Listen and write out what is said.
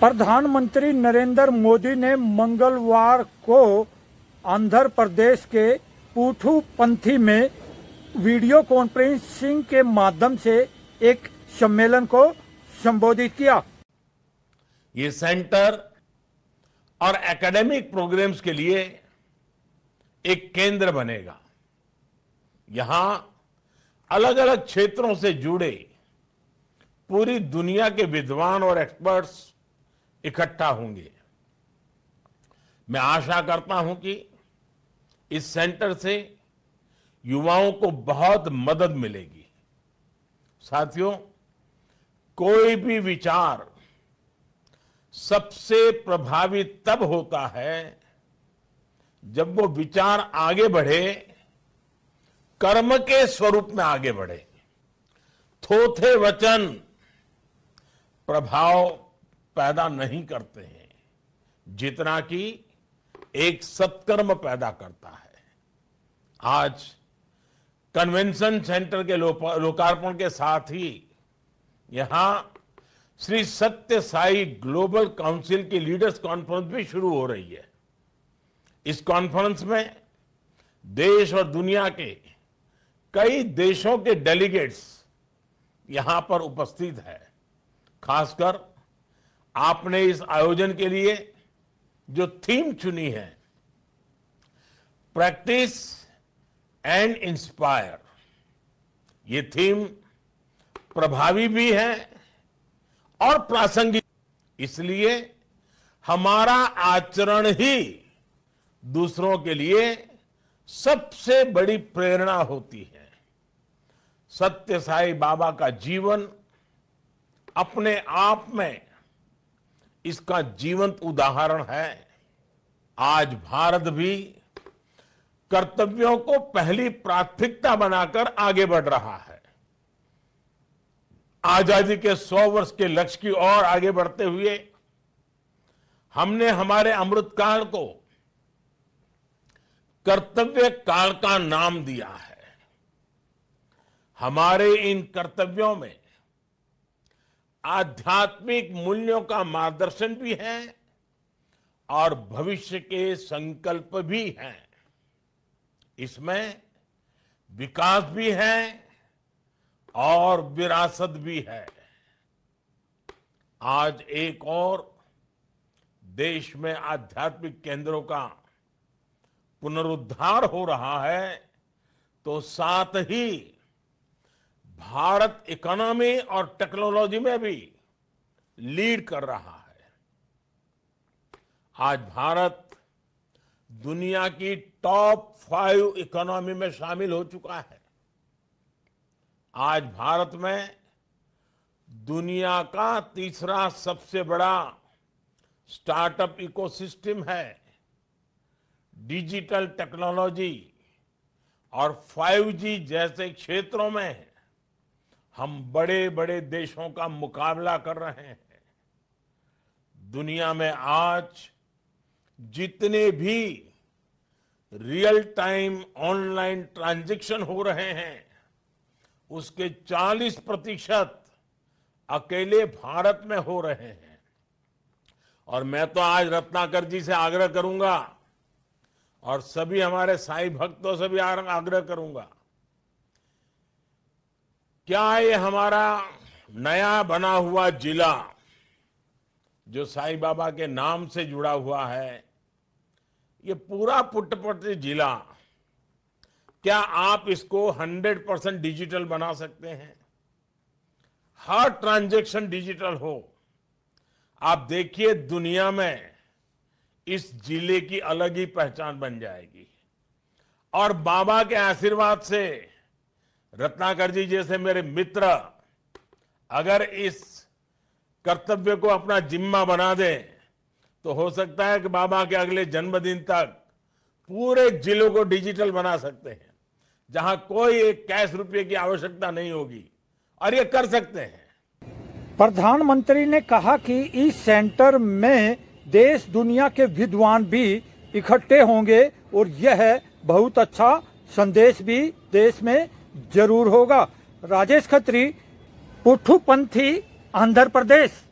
प्रधानमंत्री नरेंद्र मोदी ने मंगलवार को आंध्र प्रदेश के पुठुपंथी में वीडियो कॉन्फ्रेंसिंग के माध्यम से एक सम्मेलन को संबोधित किया ये सेंटर और एकेडमिक प्रोग्राम्स के लिए एक केंद्र बनेगा यहां अलग अलग क्षेत्रों से जुड़े पूरी दुनिया के विद्वान और एक्सपर्ट्स इकट्ठा होंगे मैं आशा करता हूं कि इस सेंटर से युवाओं को बहुत मदद मिलेगी साथियों कोई भी विचार सबसे प्रभावी तब होता है जब वो विचार आगे बढ़े कर्म के स्वरूप में आगे बढ़े थोथे वचन प्रभाव पैदा नहीं करते हैं जितना कि एक सत्कर्म पैदा करता है आज कन्वेंशन सेंटर के लोकार्पण के साथ ही यहां श्री सत्य साई ग्लोबल काउंसिल की लीडर्स कॉन्फ्रेंस भी शुरू हो रही है इस कॉन्फ्रेंस में देश और दुनिया के कई देशों के डेलीगेट्स यहां पर उपस्थित है खासकर आपने इस आयोजन के लिए जो थीम चुनी है प्रैक्टिस एंड इंस्पायर ये थीम प्रभावी भी है और प्रासंगिक इसलिए हमारा आचरण ही दूसरों के लिए सबसे बड़ी प्रेरणा होती है सत्य साई बाबा का जीवन अपने आप में इसका जीवंत उदाहरण है आज भारत भी कर्तव्यों को पहली प्राथमिकता बनाकर आगे बढ़ रहा है आजादी के 100 वर्ष के लक्ष्य की ओर आगे बढ़ते हुए हमने हमारे अमृतकाल को कर्तव्य काल का नाम दिया है हमारे इन कर्तव्यों में आध्यात्मिक मूल्यों का मार्गदर्शन भी है और भविष्य के संकल्प भी हैं इसमें विकास भी है और विरासत भी है आज एक और देश में आध्यात्मिक केंद्रों का पुनरुद्धार हो रहा है तो साथ ही भारत इकोनॉमी और टेक्नोलॉजी में भी लीड कर रहा है आज भारत दुनिया की टॉप फाइव इकोनॉमी में शामिल हो चुका है आज भारत में दुनिया का तीसरा सबसे बड़ा स्टार्टअप इकोसिस्टम है डिजिटल टेक्नोलॉजी और 5G जैसे क्षेत्रों में हम बड़े बड़े देशों का मुकाबला कर रहे हैं दुनिया में आज जितने भी रियल टाइम ऑनलाइन ट्रांजैक्शन हो रहे हैं उसके 40 प्रतिशत अकेले भारत में हो रहे हैं और मैं तो आज रत्नाकर जी से आग्रह करूंगा और सभी हमारे साई भक्तों से भी आग्रह करूंगा क्या ये हमारा नया बना हुआ जिला जो साईं बाबा के नाम से जुड़ा हुआ है ये पूरा पुटपट जिला क्या आप इसको 100 परसेंट डिजिटल बना सकते हैं हर ट्रांजैक्शन डिजिटल हो आप देखिए दुनिया में इस जिले की अलग ही पहचान बन जाएगी और बाबा के आशीर्वाद से रत्नाकर जी जैसे मेरे मित्र अगर इस कर्तव्य को अपना जिम्मा बना दें तो हो सकता है कि बाबा के अगले जन्मदिन तक पूरे जिलों को डिजिटल बना सकते हैं जहां कोई एक कैश रुपये की आवश्यकता नहीं होगी और ये कर सकते हैं प्रधानमंत्री ने कहा कि इस सेंटर में देश दुनिया के विद्वान भी इकट्ठे होंगे और यह बहुत अच्छा संदेश भी देश में जरूर होगा राजेश खत्री पुट्ठूपंथी आंध्र प्रदेश